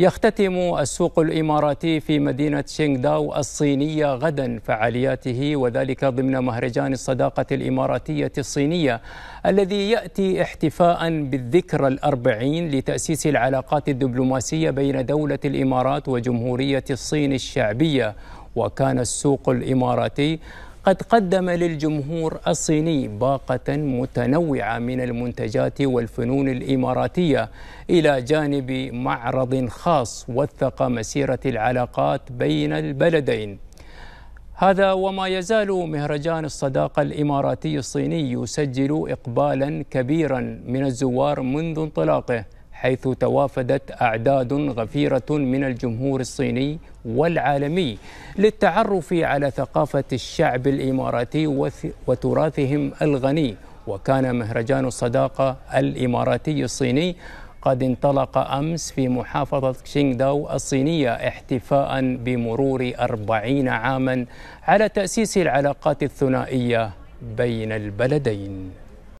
يختتم السوق الإماراتي في مدينة شينغداو الصينية غدا فعالياته وذلك ضمن مهرجان الصداقة الإماراتية الصينية الذي يأتي احتفاء بالذكرى الأربعين لتأسيس العلاقات الدبلوماسية بين دولة الإمارات وجمهورية الصين الشعبية وكان السوق الإماراتي قد قدم للجمهور الصيني باقة متنوعة من المنتجات والفنون الإماراتية إلى جانب معرض خاص وثق مسيرة العلاقات بين البلدين هذا وما يزال مهرجان الصداقة الإماراتي الصيني يسجل إقبالا كبيرا من الزوار منذ انطلاقه حيث توافدت أعداد غفيرة من الجمهور الصيني والعالمي للتعرف على ثقافة الشعب الإماراتي وتراثهم الغني وكان مهرجان الصداقة الإماراتي الصيني قد انطلق أمس في محافظة شينغداو الصينية احتفاء بمرور أربعين عاما على تأسيس العلاقات الثنائية بين البلدين